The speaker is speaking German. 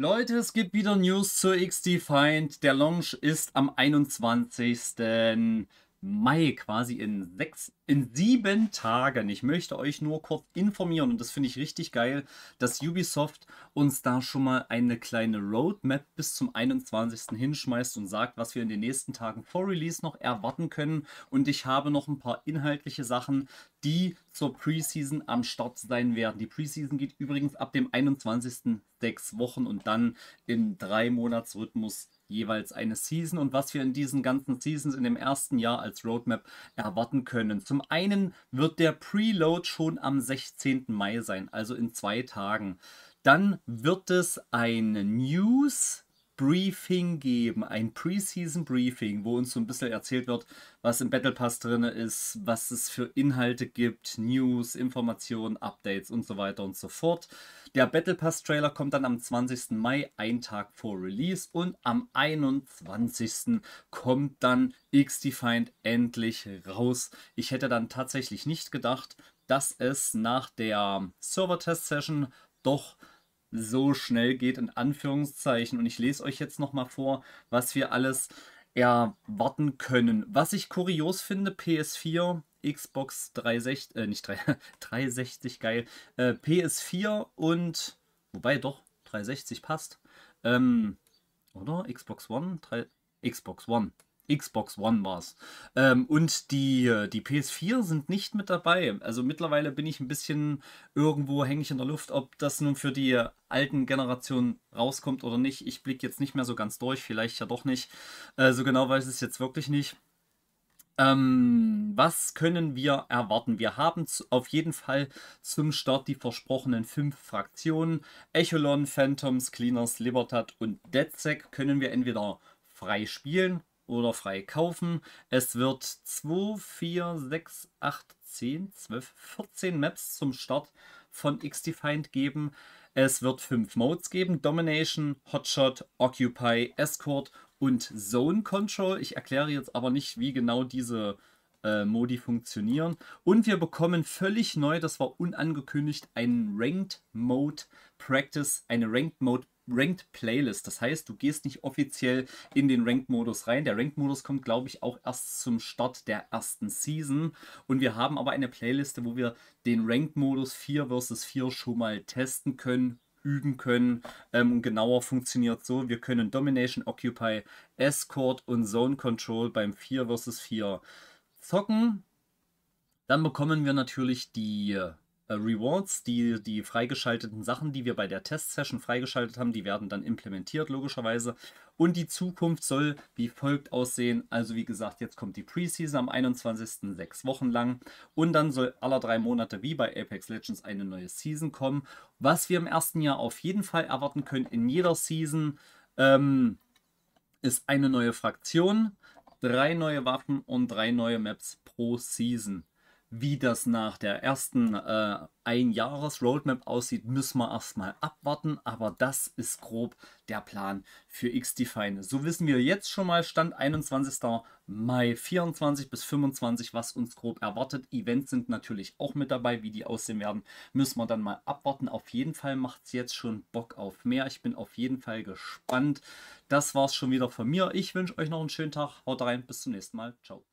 Leute, es gibt wieder News zur XD Find. Der Launch ist am 21. Mai quasi in sechs, in sieben Tagen. Ich möchte euch nur kurz informieren und das finde ich richtig geil, dass Ubisoft uns da schon mal eine kleine Roadmap bis zum 21. hinschmeißt und sagt, was wir in den nächsten Tagen vor Release noch erwarten können. Und ich habe noch ein paar inhaltliche Sachen, die zur Preseason am Start sein werden. Die Preseason geht übrigens ab dem 21. sechs Wochen und dann im drei Monats Rhythmus jeweils eine Season und was wir in diesen ganzen Seasons in dem ersten Jahr als Roadmap erwarten können. Zum einen wird der Preload schon am 16. Mai sein, also in zwei Tagen. Dann wird es ein News Briefing geben, ein Preseason Briefing, wo uns so ein bisschen erzählt wird, was im Battle Pass drin ist, was es für Inhalte gibt, News, Informationen, Updates und so weiter und so fort. Der Battle Pass Trailer kommt dann am 20. Mai, einen Tag vor Release und am 21. kommt dann X-Defined endlich raus. Ich hätte dann tatsächlich nicht gedacht, dass es nach der Server-Test-Session doch so schnell geht, in Anführungszeichen. Und ich lese euch jetzt nochmal vor, was wir alles erwarten können. Was ich kurios finde, PS4, Xbox 360, äh, nicht 3, 360, geil, äh, PS4 und, wobei doch, 360 passt, ähm, oder? Xbox One, 3, Xbox One, Xbox One war es. Ähm, und die, die PS4 sind nicht mit dabei. Also mittlerweile bin ich ein bisschen irgendwo hängig in der Luft, ob das nun für die alten Generationen rauskommt oder nicht. Ich blicke jetzt nicht mehr so ganz durch, vielleicht ja doch nicht. Äh, so genau weiß ich es jetzt wirklich nicht. Ähm, was können wir erwarten? Wir haben zu, auf jeden Fall zum Start die versprochenen fünf Fraktionen. Echolon, Phantoms, Cleaners, Libertad und DedSec können wir entweder frei spielen oder frei kaufen. Es wird 2, 4, 6, 8, 10, 12, 14 Maps zum Start von XDefiant geben. Es wird fünf Modes geben: Domination, Hotshot, Occupy, Escort und Zone Control. Ich erkläre jetzt aber nicht, wie genau diese äh, Modi funktionieren. Und wir bekommen völlig neu, das war unangekündigt, einen Ranked Mode Practice, eine Ranked Mode Practice. Ranked Playlist. Das heißt, du gehst nicht offiziell in den Ranked-Modus rein. Der Ranked-Modus kommt, glaube ich, auch erst zum Start der ersten Season. Und wir haben aber eine Playliste, wo wir den Ranked-Modus 4 vs 4 schon mal testen können, üben können. Ähm, genauer funktioniert so, wir können Domination, Occupy, Escort und Zone Control beim 4 vs 4 zocken. Dann bekommen wir natürlich die äh, Rewards, die, die freigeschalteten Sachen, die wir bei der Test-Session freigeschaltet haben, die werden dann implementiert, logischerweise. Und die Zukunft soll wie folgt aussehen. Also wie gesagt, jetzt kommt die Preseason am 21. sechs Wochen lang. Und dann soll alle drei Monate wie bei Apex Legends eine neue Season kommen. Was wir im ersten Jahr auf jeden Fall erwarten können in jeder Season, ähm, ist eine neue Fraktion, drei neue Waffen und drei neue Maps pro Season. Wie das nach der ersten äh, Einjahres-Roadmap aussieht, müssen wir erstmal abwarten, aber das ist grob der Plan für X-Define. So wissen wir jetzt schon mal, Stand 21. Mai 24 bis 25, was uns grob erwartet. Events sind natürlich auch mit dabei, wie die aussehen werden, müssen wir dann mal abwarten. Auf jeden Fall macht es jetzt schon Bock auf mehr. Ich bin auf jeden Fall gespannt. Das war es schon wieder von mir. Ich wünsche euch noch einen schönen Tag. Haut rein, bis zum nächsten Mal. Ciao.